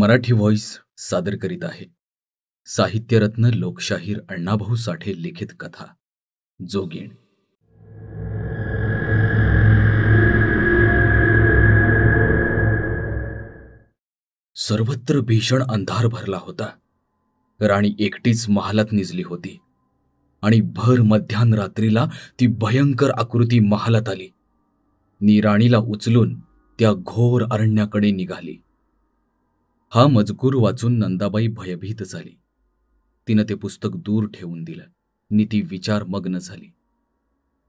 Marathi voice सादर करीत आहे साहित्यरत्न लोकशाहीर अण्णाभाऊ साठे लिखित कथा जोगीण सर्वत्र भीषण अंधार भरला होता राणी एकटीच महालात निजली होती आणि भर मध्यान रात्रीला ती भयंकर आकृती महालात आली नी राणीला उचलून त्या घोर अरण्याकडे निघाली हा मजकूर वाचून नंदाबाई भयभीत झाली तिनं ते पुस्तक दूर ठेवून दिलं नीती विचार मग्न झाली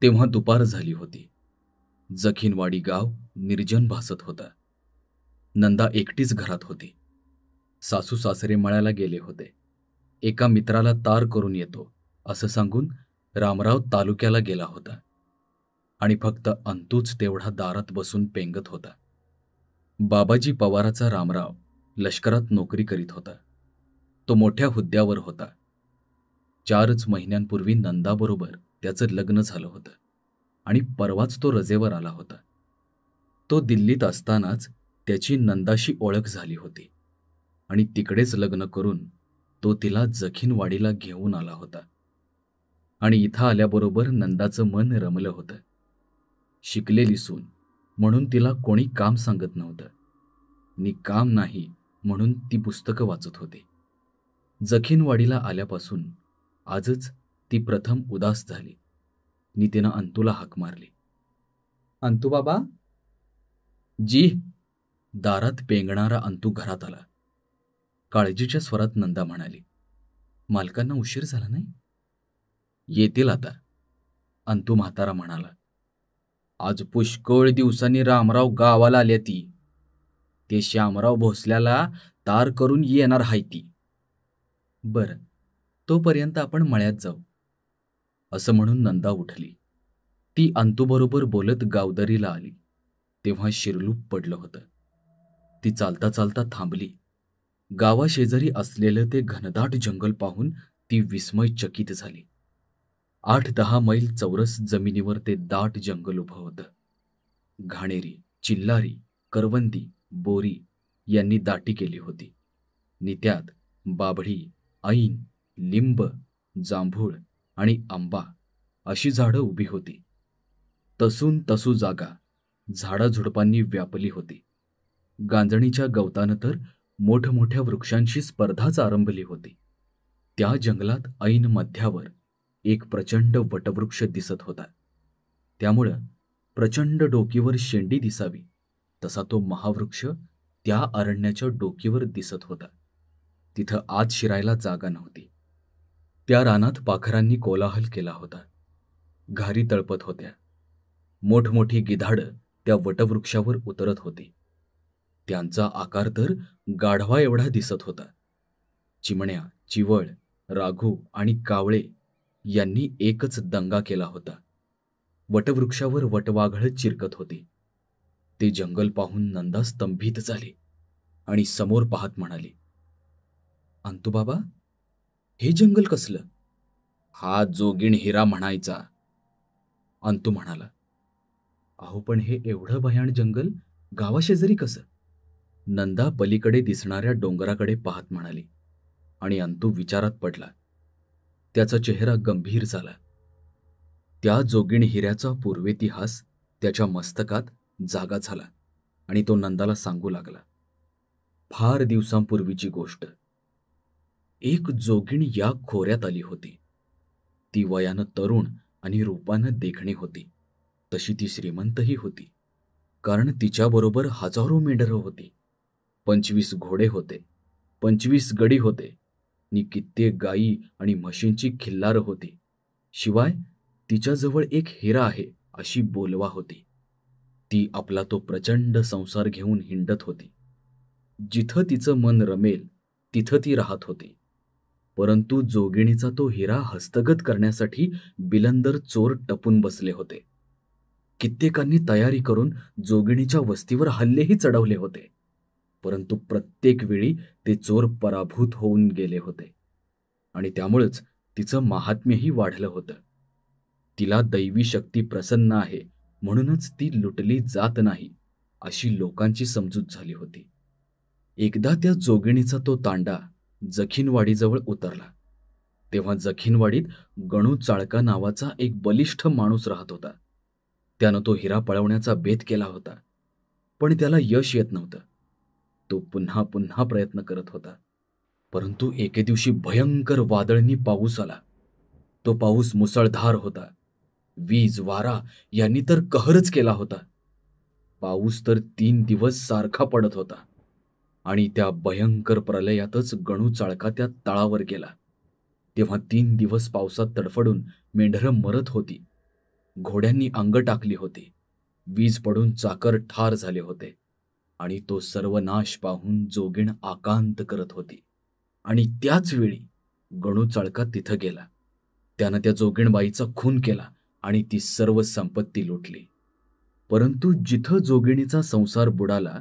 तेव्हा दुपार झाली होती जखीनवाडी गाव निर्जन भासत होता नंदा एकटीच घरात होती सासू सासरे मळ्याला गेले होते एका मित्राला तार करून येतो असं सांगून रामराव तालुक्याला गेला होता आणि फक्त अंतूच तेवढा दारात बसून पेंगत होता बाबाजी पवाराचा रामराव लष्करात नोकरी करीत होता तो मोठ्या हुद्द्यावर होता चारच महिन्यांपूर्वी नंदाबरोबर त्याचं लग्न झालं होतं आणि परवाच तो रजेवर आला होता तो दिल्लीत असतानाच त्याची नंदाशी ओळख झाली होती आणि तिकडेच लग्न करून तो तिला जखीनवाडीला घेऊन आला होता आणि इथं आल्याबरोबर नंदाचं मन रमलं होतं शिकलेली सून म्हणून तिला कोणी काम सांगत नव्हतं नी काम नाही म्हणून ती पुस्तकं वाचत होते जखीनवाडीला आल्यापासून आजच ती प्रथम उदास झाली नितीनं अंतूला हाक मारली अंतू बाबा जी दारात पेंगणारा अंतू घरात आला काळजीच्या स्वरात नंदा म्हणाली मालकांना उशीर झाला नाही येतील आता अंतू म्हातारा म्हणाला आज पुष्कळ दिवसांनी रामराव गावाला आल्या ती ते श्यामराव भोसल्याला तार करून येणार हायती बर तोपर्यंत आपण मळ्यात जाऊ असं म्हणून नंदा उठली ती अंतूबरोबर बोलत गावदरीला आली तेव्हा शिरलूप पडलं होतं ती चालता चालता थांबली गावाशेजारी असलेलं ते घनदाट जंगल पाहून ती विस्मयचकित झाली आठ दहा मैल चौरस जमिनीवर ते दाट जंगल उभं होतं घाणेरी चिल्लारी करवंदी बोरी यांनी दाटी केली होती नित्यात बाभडी ऐन लिंब जांभूळ आणि आंबा अशी झाडं उभी होती तसून तसू जागा झाडाझुडपांनी व्यापली होती गांजणीच्या गवतानं तर मोठमोठ्या वृक्षांशी स्पर्धाच आरंभली होती त्या जंगलात ऐन मध्यावर एक प्रचंड वटवृक्ष दिसत होता त्यामुळं प्रचंड डोकीवर शेंडी दिसावी तसा तो महावृक्ष त्या अरण्याच्या डोकीवर दिसत होता तिथं आत शिरायला जागा नव्हती त्या रानात पाखरांनी कोलाहल केला होता घारी तळपत होत्या मोठमोठी गिधाड त्या वटवृक्षावर उतरत होती त्यांचा आकार तर गाढवा एवढा दिसत होता चिमण्या चिवळ राघू आणि कावळे यांनी एकच दंगा केला होता वटवृक्षावर वटवाघळ चिरकत होती ते जंगल पाहून नंदा स्तंभित झाले आणि समोर पाहत म्हणाली अंतू बाबा हे जंगल कसलं हा जोगीण हिरा म्हणायचा अंतू म्हणाला अहो पण हे एवढं भयाण जंगल गावाशेजारी कसं नंदा पलीकडे दिसणाऱ्या डोंगराकडे पाहत म्हणाली आणि अंतू विचारात पडला त्याचा चेहरा गंभीर झाला त्या जोगीण हिऱ्याचा पूर्वेतिहास त्याच्या मस्तकात जागा झाला आणि तो नंदाला सांगू लागला फार दिवसांपूर्वीची गोष्ट एक जोगिणी या खोऱ्यात आली होती ती वयानं तरुण आणि रूपानं देखणी होती तशी ती श्रीमंतही होती कारण तिच्याबरोबर हजारो मेंढरं होती पंचवीस घोडे होते पंचवीस गडी होते आणि कित्येक गायी आणि म्हशींची खिल्लारं होती शिवाय तिच्याजवळ एक हिरा आहे अशी बोलवा होती ती आपला तो प्रचंड संसार घेऊन हिंडत होती जिथं तिचं मन रमेल तिथं ती राहत होती परंतु जोगिणीचा तो हिरा हस्तगत करण्यासाठी बिलंदर चोर टपून बसले होते कित्येकांनी तयारी करून जोगिणीच्या वस्तीवर हल्लेही चढवले होते परंतु प्रत्येक वेळी ते चोर पराभूत होऊन गेले होते आणि त्यामुळेच तिचं महात्म्यही वाढलं होतं तिला दैवी शक्ती प्रसन्न आहे म्हणूनच ती लुटली जात नाही अशी लोकांची समजूत झाली होती एकदा त्या जोगिणीचा तो तांडा जखीनवाडीजवळ उतरला तेव्हा जखीनवाडीत गणू चाळका नावाचा एक बलिष्ठ माणूस राहत होता त्यानं तो हिरा पळवण्याचा बेत केला होता पण त्याला यश येत नव्हतं तो पुन्हा पुन्हा प्रयत्न करत होता परंतु एके दिवशी भयंकर वादळनी पाऊस आला तो पाऊस मुसळधार होता वीज वारा यांनी तर कहरच केला होता पाऊस तर तीन दिवस सारखा पडत होता आणि त्या भयंकर प्रलयातच गणू चाळका त्या तळावर गेला तेव्हा तीन दिवस पावसात तडफडून मेंढरं मरत होती घोड्यांनी अंग टाकली होती वीज पडून चाकर ठार झाले होते आणि तो सर्वनाश पाहून जोगीण आकांत करत होती आणि त्याच वेळी गणू चाळका तिथं गेला त्यानं त्या जोगीणबाईचा खून केला आणि ती सर्व संपत्ती लुटली परंतु जिथं जोगिणीचा संसार बुडाला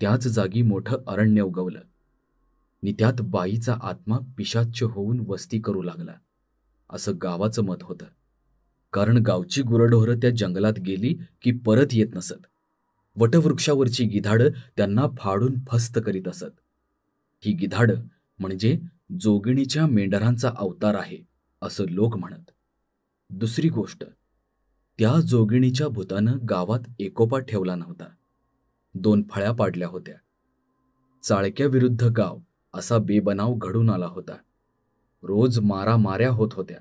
त्याच जागी मोठं अरण्य उगवलं आणि त्यात बाईचा आत्मा पिशाच्च होऊन वस्ती करू लागला असं गावाचं मत होतं कारण गावची गुरढोरं त्या जंगलात गेली की परत येत नसत वटवृक्षावरची गिधाडं त्यांना फाडून फस्त करीत असत ही गिधाडं म्हणजे जोगिणीच्या मेंढरांचा अवतार आहे असं लोक म्हणत दुसरी गोष्ट त्या जोगिणीच्या भूतानं गावात एकोपा ठेवला नव्हता दोन फळ्या पाडल्या होत्या चाळक्याविरुद्ध गाव असा बेबनाव घडून आला होता रोज मारा मारामाऱ्या होत होत्या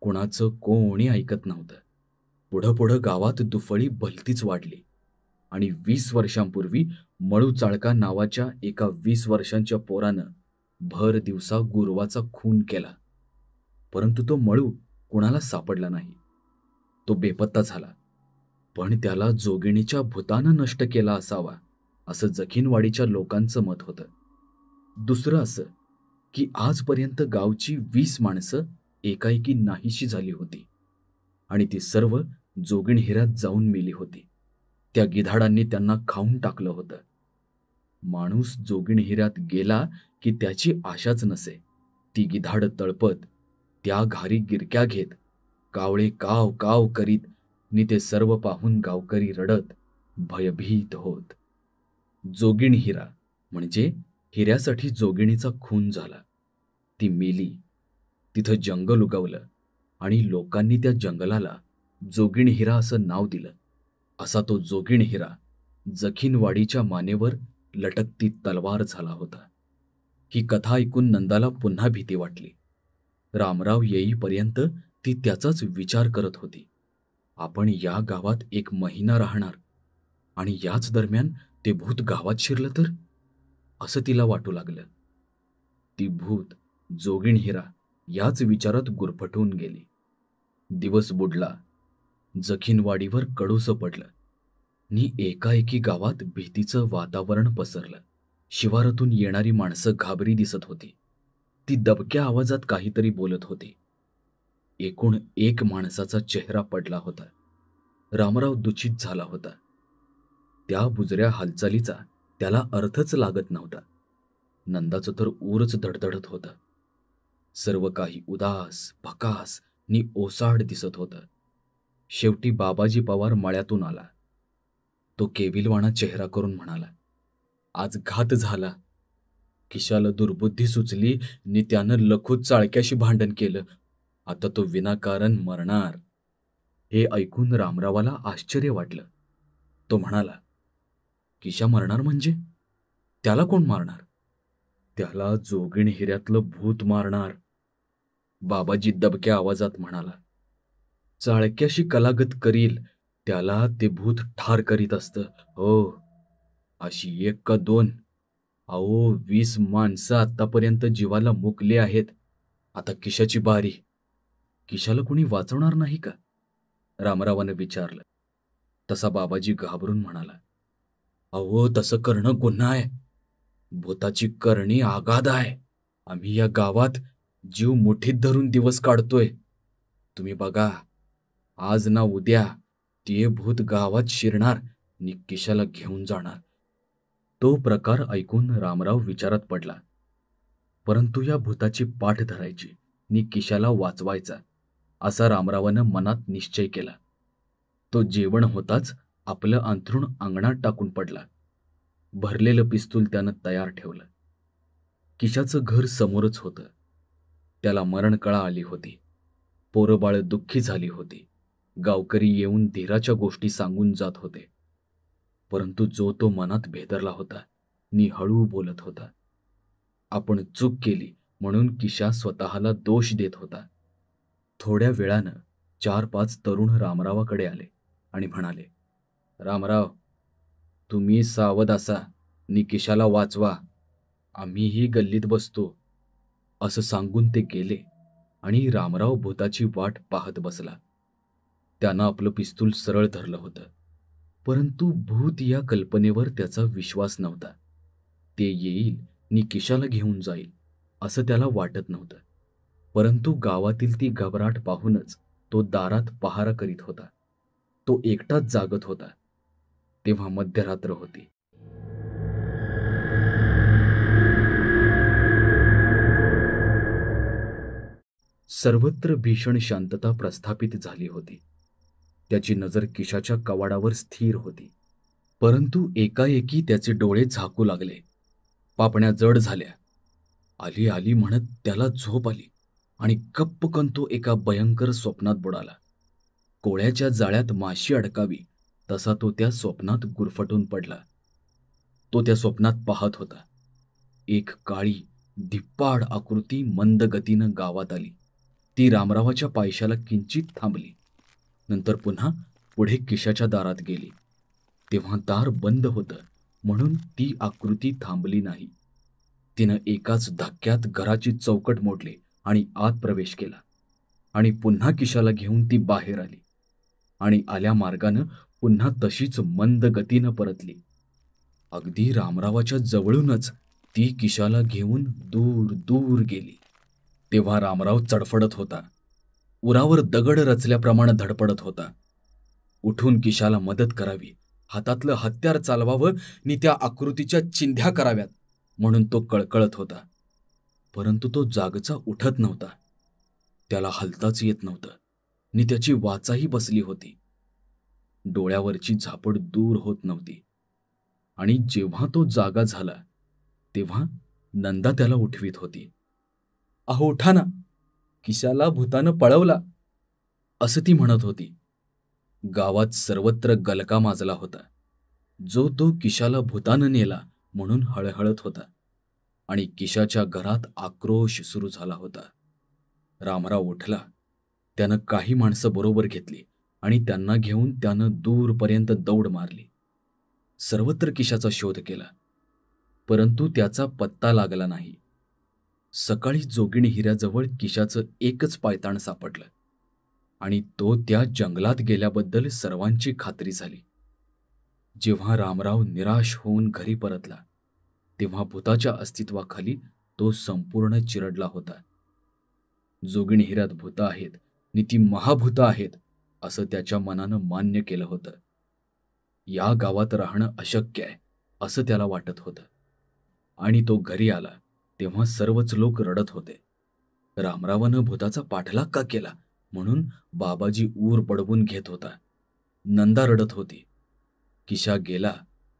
कुणाचं कोणी ऐकत नव्हतं पुढं पुढं गावात दुफळी भलतीच वाढली आणि वीस वर्षांपूर्वी मळू चाळका नावाच्या एका वीस वर्षांच्या पोरानं भर दिवसा गुरवाचा खून केला परंतु तो मळू कुणाला सापडला नाही तो बेपत्ता झाला पण त्याला जोगिणीच्या भूतानं नष्ट केला असावा असं जखीनवाडीच्या लोकांचं मत होतं दुसरं असं की आजपर्यंत गावची वीस माणसं एकाएकी नाहीशी झाली होती आणि ती सर्व जोगिण हिऱ्यात जाऊन मेली होती त्या गिधाडांनी त्यांना खाऊन टाकलं होतं माणूस जोगिण हिऱ्यात गेला की त्याची आशाच नसे ती गिधाड तळपत त्या घारी गिरक्या घेत कावळे काव काव करीत नि ते सर्व पाहून गावकरी रडत भयभीत होत जोगिण हिरा म्हणजे हिऱ्यासाठी जोगिणीचा खून झाला ती मेली तिथं जंगल उगवलं आणि लोकांनी त्या जंगलाला जोगिण हिरा असं नाव दिलं असा तो जोगिण हिरा जखीनवाडीच्या मानेवर लटकती तलवार झाला होता ही कथा ऐकून नंदाला पुन्हा भीती वाटली रामराव येईपर्यंत ती त्याचाच विचार करत होती आपण या गावात एक महिना राहणार आणि याच दरम्यान ते भूत गावात शिरलं तर असं तिला वाटू लागलं ती भूत जोगीण हिरा याच विचारात गुरफटून गेली दिवस बुडला जखीनवाडीवर कडूसं पडलं नी एकाएकी गावात भीतीचं वातावरण पसरलं शिवारातून येणारी माणसं घाबरी दिसत होती ती दबक्या आवाजात काहीतरी बोलत होती एकूण एक माणसाचा चेहरा पडला होता रामराव दुचित झाला होता त्या बुजऱ्या हालचालीचा त्याला अर्थच लागत नव्हता नंदाचं तर ऊरच धडधडत होतं सर्व काही उदास भकास नि ओसाड दिसत होतं शेवटी बाबाजी पवार मळ्यातून आला तो केविलवाणा चेहरा करून म्हणाला आज घात झाला किशाला दुर्बुद्धी सुचली आणि त्यानं लखूत चाळक्याशी भांडण केलं आता तो विनाकारण मरणार हे ऐकून रामरावाला आश्चर्य वाटलं तो म्हणाला किशा मरणार म्हणजे त्याला कोण मारणार त्याला जोगिण हिऱ्यातलं भूत मारणार बाबाजी दबक्या आवाजात म्हणाला चाळक्याशी कलागत करील त्याला ते भूत ठार करीत असतं हो अशी एक का दोन अहो वीस माणसं आत्तापर्यंत जीवाला मुकले आहेत आता किशाची बारी किशाला कोणी वाचवणार नाही का रामरावानं विचारलं तसा बाबाजी घाबरून म्हणाला अहो तसं करणं गुन्हा आहे भूताची करणी आगाध आहे आम्ही या गावात जीव मुठीत धरून दिवस काढतोय तुम्ही बघा आज ना उद्या ते भूत गावात शिरणार आणि किशाला घेऊन जाणार तो प्रकार ऐकून रामराव विचारात पडला परंतु या भूताची पाठ धरायची नि किशाला वाचवायचा असा रामरावानं मनात निश्चय केला तो जेवण होताच आपलं अंथरूण अंगणात टाकून पडला भरलेलं पिस्तूल त्यानं तयार ठेवलं किशाचं घर समोरच होतं त्याला मरणकळा आली होती पोरबाळ दुःखी झाली होती गावकरी येऊन धीराच्या गोष्टी सांगून जात होते परंतु जो तो मनात भेदरला होता नी हळू बोलत होता आपण चूक केली म्हणून किशा स्वतःला दोष देत होता थोड्या वेळानं चार पाच तरुण रामरावाकडे आले आणि म्हणाले रामराव तुम्ही सावध असा निकिशाला वाचवा आम्हीही गल्लीत बसतो असं सांगून ते गेले आणि रामराव भूताची वाट पाहत बसला त्यानं आपलं पिस्तूल सरळ धरलं होतं परंतु भूत या कल्पनेवर त्याचा विश्वास नव्हता ते येईल निकिशाला घेऊन जाईल असं त्याला वाटत नव्हतं परंतु गावातील ती घबराट पाहूनच तो दारात पहारा करीत होता तो एकटाच जागत होता तेव्हा मध्यरात्र होती सर्वत्र भीषण शांतता प्रस्थापित झाली होती त्याची नजर किशाच्या कवाडावर स्थिर होती परंतु एकाएकी त्याचे डोळे झाकू लागले पापण्या जड झाल्या आली आली म्हणत त्याला झोप आली आणि गप्पकन तो एका भयंकर स्वप्नात बुडाला कोळ्याच्या जाळ्यात माशी अडकावी तसा तो त्या स्वप्नात गुरफटून पडला तो त्या स्वप्नात पाहत होता एक काळी धिप्पाड आकृती मंद गतीनं गावात आली ती रामरावाच्या पायशाला किंचित थांबली नंतर पुन्हा पुढे किशाच्या दारात गेली तेव्हा दार बंद होतं म्हणून ती आकृती थांबली नाही तिनं एकाच धक्क्यात घराची चौकट मोडली आणि आत प्रवेश केला आणि पुन्हा किशाला घेऊन ती बाहेर आली आणि आल्या मार्गानं पुन्हा तशीच मंद गतीनं परतली अगदी रामरावाच्या जवळूनच ती किशाला घेऊन दूर दूर गेली तेव्हा रामराव चडफडत होता उरावर दगड रचल्याप्रमाणे धडपडत होता उठून किशाला मदत करावी हातातलं हत्यार चालवावं नि त्या आकृतीच्या चिंध्या कराव्यात म्हणून तो कळकळत होता परंतु तो जागचा उठत नव्हता त्याला हलताच येत नव्हतं नि त्याची वाचाही बसली होती डोळ्यावरची झापड दूर होत नव्हती आणि जेव्हा तो जागा झाला तेव्हा नंदा त्याला उठवीत होती अहो उठा ना किशाला भूतानं पळवला असं ती म्हणत होती गावात सर्वत्र गलका माजला होता जो तो किशाला भूतानं नेला म्हणून हळहळत होता आणि किशाच्या घरात आक्रोश सुरू झाला होता रामराव उठला त्यानं काही माणसं बरोबर घेतली आणि त्यांना घेऊन त्यानं दूरपर्यंत दौड मारली सर्वत्र किशाचा शोध केला परंतु त्याचा पत्ता लागला नाही सकाळी जोगिणी हिऱ्याजवळ किशाचं एकच पायताण सापडलं आणि तो त्या जंगलात गेल्याबद्दल सर्वांची खात्री झाली जेव्हा रामराव निराश होऊन घरी परतला तेव्हा भूताच्या अस्तित्वाखाली तो संपूर्ण चिरडला होता जोगिणी हिऱ्यात भूत आहेत नि महाभूत आहेत असं त्याच्या मनानं मान्य केलं होतं या गावात राहणं अशक्य आहे असं त्याला वाटत होतं आणि तो घरी आला तेव्हा सर्वच लोक रडत होते रामरावानं भूताचा पाठलाग का केला म्हणून बाबाजी ऊर पडवून घेत होता नंदा रडत होती किशा गेला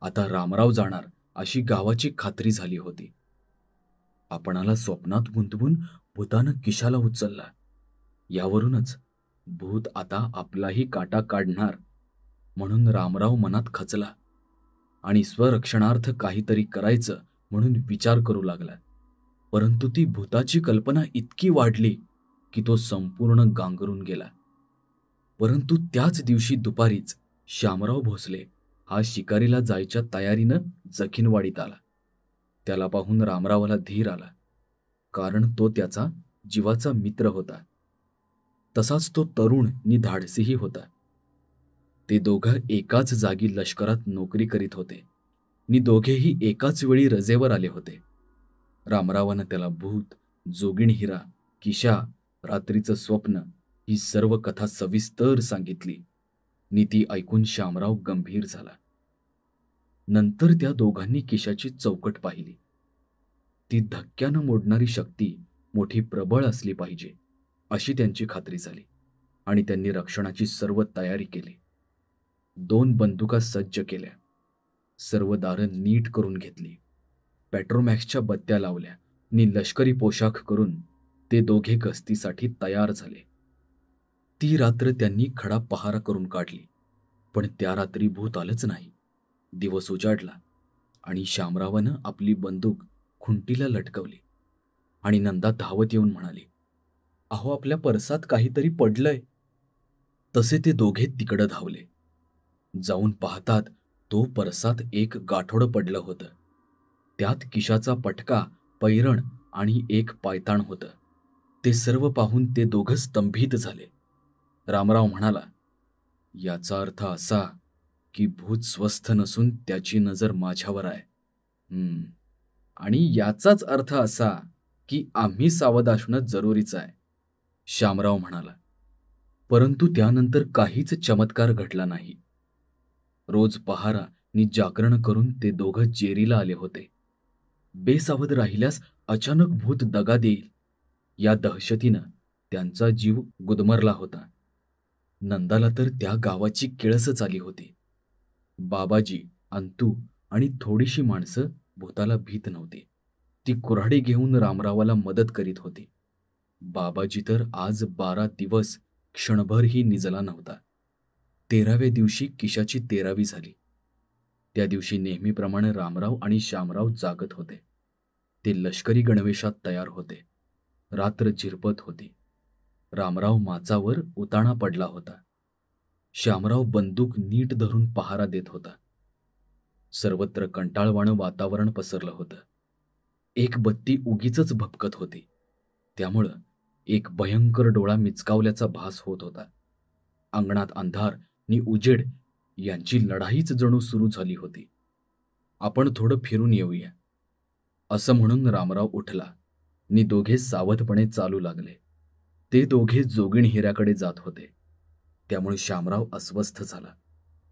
आता रामराव जाणार अशी गावाची खात्री झाली होती आपणाला स्वप्नात गुंतवून भूतानं किशाला उचलला यावरूनच भूत आता आपलाही काटा काढणार म्हणून रामराव मनात खचला आणि स्वरक्षणार्थ काहीतरी करायचं म्हणून विचार करू लागला परंतु ती भूताची कल्पना इतकी वाढली की तो संपूर्ण गांगरून गेला परंतु त्याच दिवशी दुपारीच श्यामराव भोसले हा शिकारीला जायच्या तयारीनं जखीनवाडीत आला त्याला पाहून रामरावाला धीर आला कारण तो त्याचा जीवाचा मित्र होता तसाच तो तरुण नि धाडसीही होता ते दोघं एकाच जागी लष्करात नोकरी करीत होते नि दोघेही एकाच वेळी रजेवर आले होते रामरावानं त्याला भूत जोगीण हिरा किशा रात्रीचं स्वप्न ही सर्व कथा सविस्तर सांगितली नीती ऐकून श्यामराव गंभीर झाला नंतर त्या दोघांनी किशाची चौकट पाहिली ती धक्क्यानं मोडणारी शक्ती मोठी प्रबळ असली पाहिजे अशी त्यांची खात्री झाली आणि त्यांनी रक्षणाची सर्व तयारी केली दोन बंदुका सज्ज केल्या सर्व दारं नीट करून घेतली पेट्रोमॅक्सच्या बत्त्या लावल्या नि लष्करी पोशाख करून ते दोघे गस्तीसाठी तयार झाले ती रात्र त्यांनी खडा पहारा करून काढली पण त्या रात्री भूत आलंच नाही दिवस उजाडला आणि श्यामरावानं आपली बंदूक खुंटीला लटकवली आणि नंदा धावत येऊन म्हणाली अहो आपल्या परसात काहीतरी पडलंय तसे ते दोघे तिकडं धावले जाऊन पाहतात तो परसात एक गाठोडं पडलं होतं त्यात किशाचा पटका पैरण आणि एक पायताण होतं ते सर्व पाहून ते दोघं स्तंभित झाले रामराव म्हणाला याचा अर्थ असा की भूत स्वस्थ नसून त्याची नजर माझ्यावर आहे आणि याचाच अर्थ असा की आम्ही सावध असणं जरुरीचं आहे श्यामराव म्हणाला परंतु त्यानंतर काहीच चमत्कार घडला नाही रोज पहारा नि जागरण करून ते दोघं जेरीला आले होते बेसावध राहिल्यास अचानक भूत दगा देईल या दहशतीनं त्यांचा जीव गुदमरला होता नंदाला तर त्या गावाची केळसच आली होती बाबाजी अंतू आणि थोडीशी माणसं भूताला भीत नव्हती ती कुऱ्हाडी घेऊन रामरावाला मदत करीत होती बाबाजी तर आज बारा दिवस क्षणभरही निजला नव्हता तेराव्या दिवशी किशाची तेरावी झाली त्या दिवशी नेहमीप्रमाणे रामराव आणि श्यामराव जागत होते ते लष्करी गणवेशात तयार होते रात्र झिरपत होती रामराव माचावर उताणा पडला होता श्यामराव बंदूक नीट धरून पहारा देत होता सर्वत्र कंटाळवाणं वातावरण पसरलं होतं एक बत्ती उगीच भपकत होती त्यामुळं एक भयंकर डोळा मिचकावल्याचा भास होत होता अंगणात अंधार नि उजेड यांची लढाईच जणू सुरू झाली होती आपण थोडं फिरून येऊया असं म्हणून रामराव उठला नि दोघे सावधपणे चालू लागले ते दोघे जोगिण हिऱ्याकडे जात होते त्यामुळे श्यामराव अस्वस्थ झाला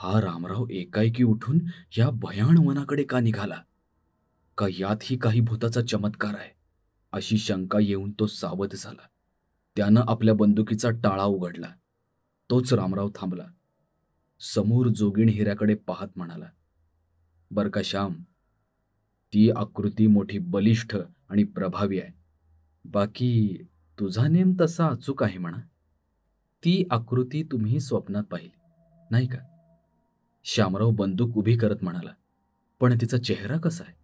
हा रामराव एकाएकी उठून या भयाण वनाकडे का निघाला का यातही काही भूताचा चमत्कार आहे अशी शंका येऊन तो सावध झाला त्यानं आपल्या बंदुकीचा टाळा उघडला तोच रामराव थांबला समोर जोगीण हिऱ्याकडे पाहत म्हणाला बर का श्याम ती आकृती मोठी बलिष्ठ आणि प्रभावी आहे बाकी तुझा नेम तसा अचूक आहे म्हणा ती आकृती तुम्ही स्वप्नात पाहिली नाही का श्यामराव बंदूक उभी करत म्हणाला पण तिचा चेहरा कसा आहे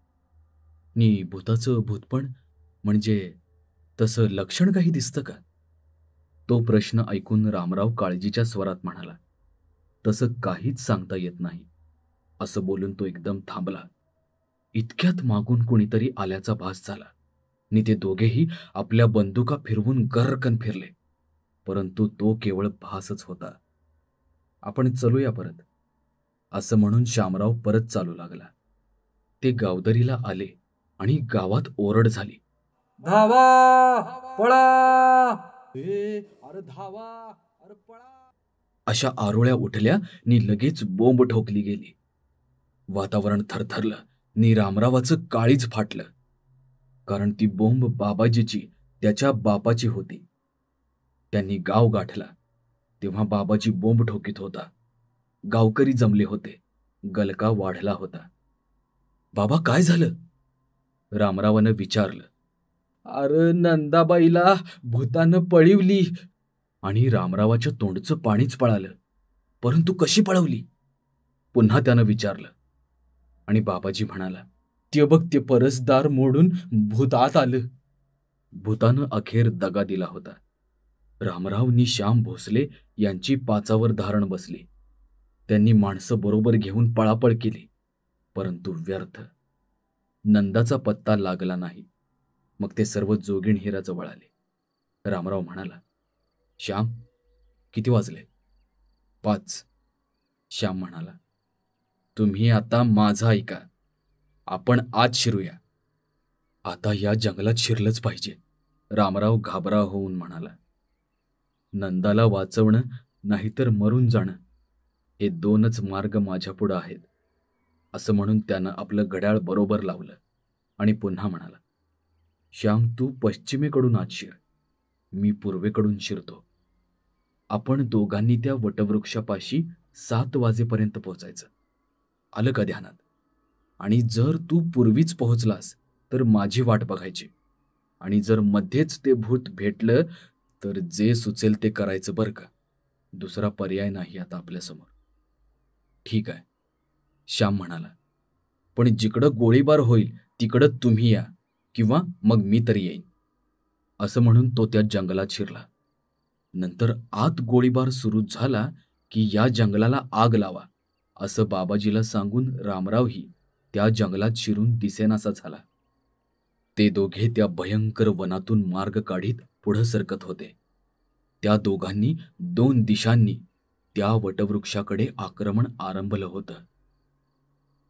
नी भूताचं भूतपण म्हणजे तसं लक्षण काही दिसतं का तो प्रश्न ऐकून रामराव काळजीच्या स्वरात म्हणाला तसं काहीच सांगता येत नाही असं बोलून तो एकदम थांबला इतक्यात मागून कोणीतरी आल्याचा भास झाला नि ते दोघेही आपल्या बंदुका फिरवून गर्रकन फिरले परंतु तो केवळ भासच होता आपण चलूया परत असं म्हणून श्यामराव परत चालू लागला ते गावदरीला आले आणि गावात ओरड झाली धावा पळा अरे धावा अरे पळा अशा आरोळ्या उठल्या नी लगेच बोंब ठोकली गेली वातावरण थरथरलं नि रामरावाचं काळीच फाटलं कारण ती बोंब बाबाजीची त्याच्या बापाची होती त्यांनी गाव गाठला तेव्हा बाबाजी बोंब ठोकीत होता गावकरी जमले होते गलका वाढला होता बाबा काय झालं रामरावानं विचारलं अरे नंदाबाईला भूतानं पळिवली आणि रामरावाच्या तोंडचं पाणीच पळालं परंतु कशी पळवली पुन्हा त्यानं विचारलं आणि बाबाजी म्हणाला ते बघ ते परसदार मोडून भूतात आलं भूतानं अखेर दगा दिला होता रामरावनी श्याम भोसले यांची पाचावर धारण बसली त्यांनी माणसं बरोबर घेऊन पळापळ केली परंतु व्यर्थ नंदाचा पत्ता लागला नाही मग ते सर्व जोगीण हिराजवळ आले रामराव म्हणाला श्याम किती वाजले पाच श्याम म्हणाला तुम्ही आता माझा ऐका आपण आज शिरूया आता या जंगलात शिरलंच पाहिजे रामराव घाबरा होऊन म्हणाला नंदाला वाचवणं नाहीतर मरून जाणं हे दोनच मार्ग माझ्यापुढं आहेत असं म्हणून त्यानं आपलं घड्याळ बरोबर लावलं आणि पुन्हा म्हणाला श्याम तू पश्चिमेकडून आज शिर मी पूर्वेकडून शिरतो आपण दोघांनी त्या वटवृक्षापाशी सात वाजेपर्यंत पोहोचायचं आलं का ध्यानात आणि जर तू पूर्वीच पोहोचलास तर माझी वाट बघायची आणि जर मध्येच ते भूत भेटलं तर जे सुचेल ते करायचं बरं का दुसरा पर्याय नाही आता आपल्यासमोर ठीक आहे श्याम म्हणाला पण जिकडं गोळीबार होईल तिकडं तुम्ही या किंवा मग मी तरी येईन असं म्हणून तो त्या जंगलात शिरला नंतर आत गोळीबार सुरू झाला की या जंगलाला आग लावा असं बाबाजीला सांगून रामरावही त्या जंगलात शिरून दिसेनासा झाला ते दोघे त्या भयंकर वनातून मार्ग काढीत पुढं सरकत होते त्या दोघांनी दोन दिशांनी त्या वटवृक्षाकडे आक्रमण आरंभलं होतं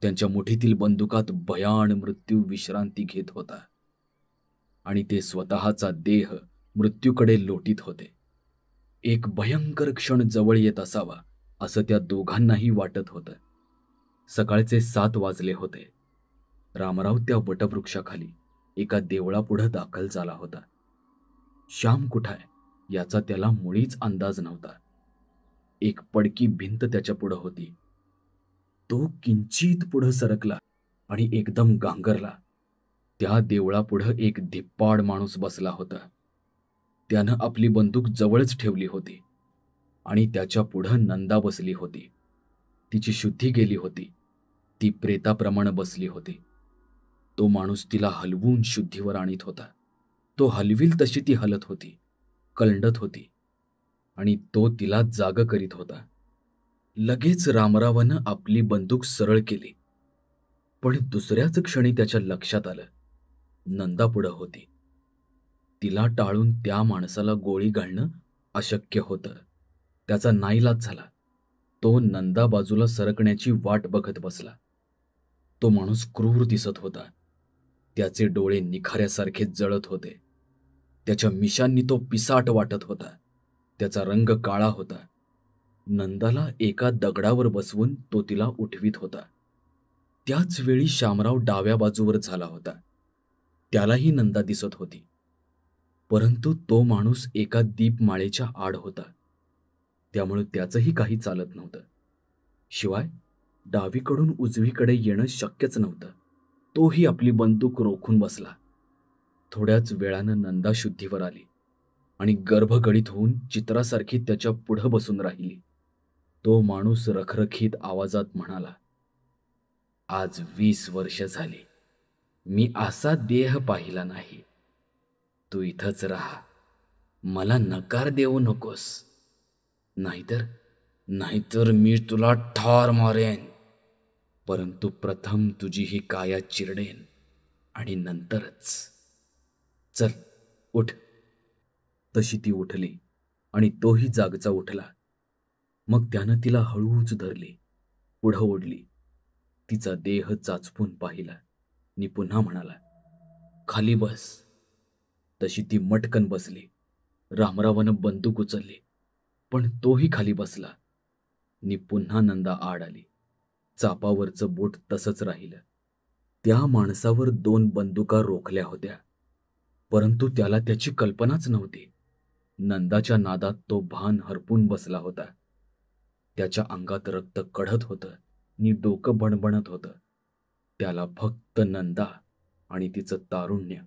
त्यांच्या मुठीतील बंदुकात भयान मृत्यू विश्रांती घेत होता आणि ते स्वतःचा देह मृत्यूकडे लोटीत होते एक भयंकर क्षण जवळ येत असावा असं त्या दोघांनाही वाटत होतं सकाळचे सात वाजले होते रामराव त्या वटवृक्षाखाली एका देवळापुढं दाखल झाला होता श्याम कुठाय याचा त्याला मुळीच अंदाज नव्हता एक पडकी भिंत त्याच्या पुढं होती तो किंचित पुढं सरकला आणि एकदम गांगरला त्या देवळापुढं एक धिप्पाड माणूस बसला होता त्यानं आपली बंदूक जवळच ठेवली होती आणि त्याच्या पुढं नंदा बसली होती तिची शुद्धी गेली होती ती प्रेताप्रमाणे बसली होती तो माणूस तिला हलवून शुद्धीवर आणीत होता तो हलविल तशी ती हलत होती कलंडत होती आणि तो तिला जाग करीत होता लगेच रामरावानं आपली बंदूक सरळ केली पण दुसऱ्याच क्षणी त्याच्या लक्षात आलं नंदा पुढं होती तिला टाळून त्या माणसाला गोळी घालणं अशक्य होतं त्याचा नाईलाज झाला तो नंदा बाजूला सरकण्याची वाट बघत बसला तो माणूस क्रूर दिसत होता त्याचे डोळे निखाऱ्यासारखे जळत होते त्याच्या मिशांनी तो पिसाट वाटत होता त्याचा रंग काळा होता नंदाला एका दगडावर बसवून तो तिला उठवीत होता त्याच वेळी शामराव डाव्या बाजूवर झाला होता त्यालाही नंदा दिसत होती परंतु तो माणूस एका दीपमाळेच्या आड होता त्यामुळे त्याचंही काही चालत नव्हतं शिवाय डावीकडून उजवीकडे येणं शक्यच नव्हतं तोही आपली बंदूक रोखून बसला थोड्याच वेळानं नंदा शुद्धीवर आली आणि गर्भगडीत होऊन चित्रासारखी त्याच्या पुढं बसून राहिली तो माणूस रखरखीत आवाजात म्हणाला आज वीस वर्ष झाली मी असा देह पाहिला नाही तू इथंच राहा मला नकार देऊ नकोस नाहीतर नाहीतर मी तुला ठार मारेन परंतु प्रथम तुझी ही काया चिरडेन आणि नंतरच चल उठ तशी ती उठली आणि तोही जागचा उठला मग त्यानं तिला हळूच धरली पुढं ओढली तिचा देह चाचपून पाहिला आणि पुन्हा म्हणाला खाली बस तशी ती मटकन बसली रामरावानं बंदूक उचलली पण तोही खाली बसला नी पुन्हा नंदा आड आली चापावरचं बोट तसंच राहिलं त्या माणसावर दोन बंदुका रोखल्या होत्या परंतु त्याला त्याची कल्पनाच नव्हती नंदाच्या नादात तो भान हरपून बसला होता त्याच्या अंगात रक्त कढत होतं नि डोकं बणबणत होतं त्याला फक्त नंदा आणि तिचं तारुण्य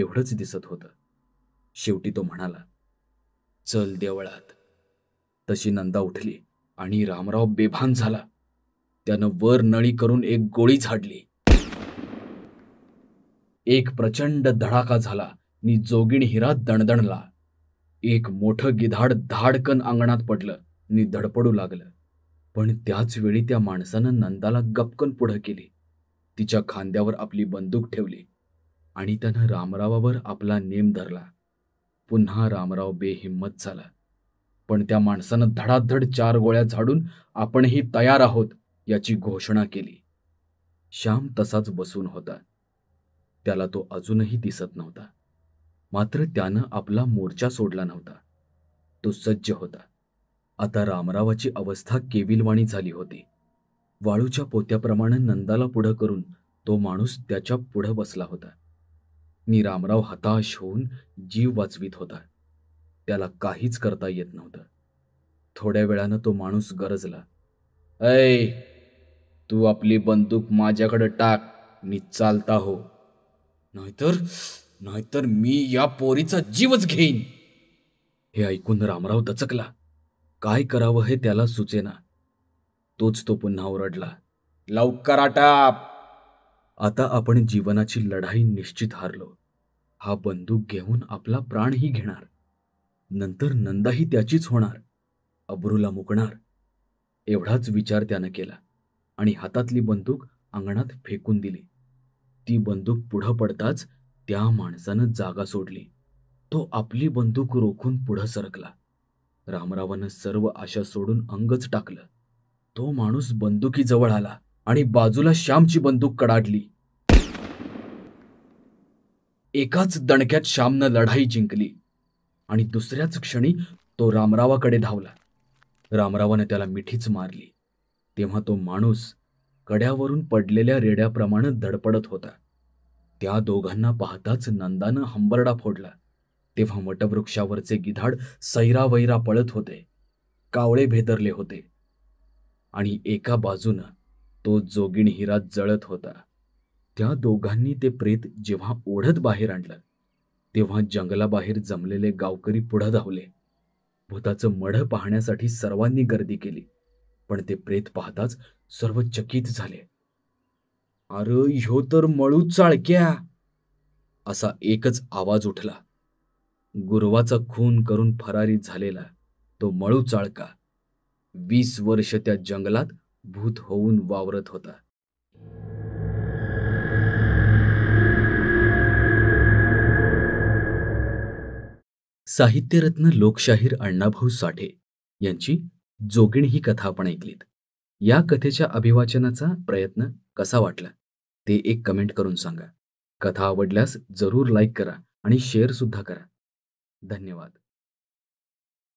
एवढंच दिसत होतं शेवटी तो म्हणाला चल देवळात तशी नंदा उठली आणि रामराव बेभान झाला त्यानं वर नळी करून एक गोळी झाडली एक प्रचंड धडाका झाला नि जोगीण हिरा दणदणला एक मोठं गिधाड धाडकन अंगणात पडलं नि धडपडू लागलं पण त्याच वेळी त्या माणसानं नंदाला गपकन पुढं केली तिच्या खांद्यावर आपली बंदूक ठेवली आणि त्यानं रामरावावर आपला नेम धरला पुन्हा रामराव बेहिंमत झाला पण त्या माणसानं धडाधड चार गोळ्या झाडून आपणही तयार आहोत याची घोषणा केली श्याम तसाच बसून होता त्याला तो अजूनही दिसत नव्हता मात्र त्यानं आपला मोर्चा सोडला नव्हता तो सज्ज होता आता रामरावाची अवस्था केविलवाणी झाली होती वाळूच्या पोत्याप्रमाणे नंदाला पुढं करून तो माणूस त्याच्या पुढं बसला होता नी रामराव हताश होऊन जीव वाचवीत होता त्याला काहीच करता येत नव्हतं थोड्या वेळानं तो माणूस गरजला ऐ तू आपली बंदूक माझ्याकडे टाक मी चालता हो नाहीतर नाहीतर मी या पोरीचा जीवच घेईन हे ऐकून रामराव दचकला काय करावं हे त्याला सुचेना तोच तो पुन्हा ओरडला लवकर आटाप आता आपण जीवनाची लढाई निश्चित हारलो हा बंदूक घेऊन आपला प्राणही घेणार नंतर नंदाही त्याचीच होणार अब्रूला मुकणार एवढाच विचार त्यानं केला आणि हातातली बंदूक अंगणात फेकून दिली ती बंदूक पुढं पडताच त्या माणसानं जागा सोडली तो आपली बंदूक रोखून पुढं सरकला रामरावानं सर्व आशा सोडून अंगच टाकलं तो माणूस बंदुकीजवळ आला आणि बाजूला श्यामची बंदूक कडाडली एकाच दणक्यात श्यामनं लढाई जिंकली आणि दुसऱ्याच क्षणी तो रामरावाकडे धावला रामरावाने त्याला मिठीच मारली तेव्हा तो माणूस कड्यावरून पडलेल्या रेड्याप्रमाणे धडपडत होता त्या दोघांना पाहताच नंदानं हंबरडा फोडला तेव्हा वटवृक्षावरचे गिधाड सैरावैरा पळत होते कावळे भेदरले होते आणि एका बाजूनं तो जोगीण हिरा जळत होता त्या दोघांनी ते प्रेत जेव्हा ओढत बाहेर आणलं तेव्हा जंगलाबाहेर जमलेले गावकरी पुढं धावले भूताचं मढ पाहण्यासाठी सर्वांनी गर्दी केली पण ते प्रेत पाहताच सर्व चकित झाले अरे ह्यो तर मळू चाळक्या असा एकच आवाज उठला गुरवाचा खून करून फरारी झालेला तो मळू चाळका वीस वर्ष त्या जंगलात भूत होऊन वावरत होता साहित्यरत्न लोकशाहीर अण्णाभाऊ साठे यांची जोगिण ही कथा आपण ऐकलीत या कथेच्या अभिवाचनाचा प्रयत्न कसा वाटला ते एक कमेंट करून सांगा कथा आवडल्यास जरूर लाईक करा आणि शेअर सुद्धा करा धन्यवाद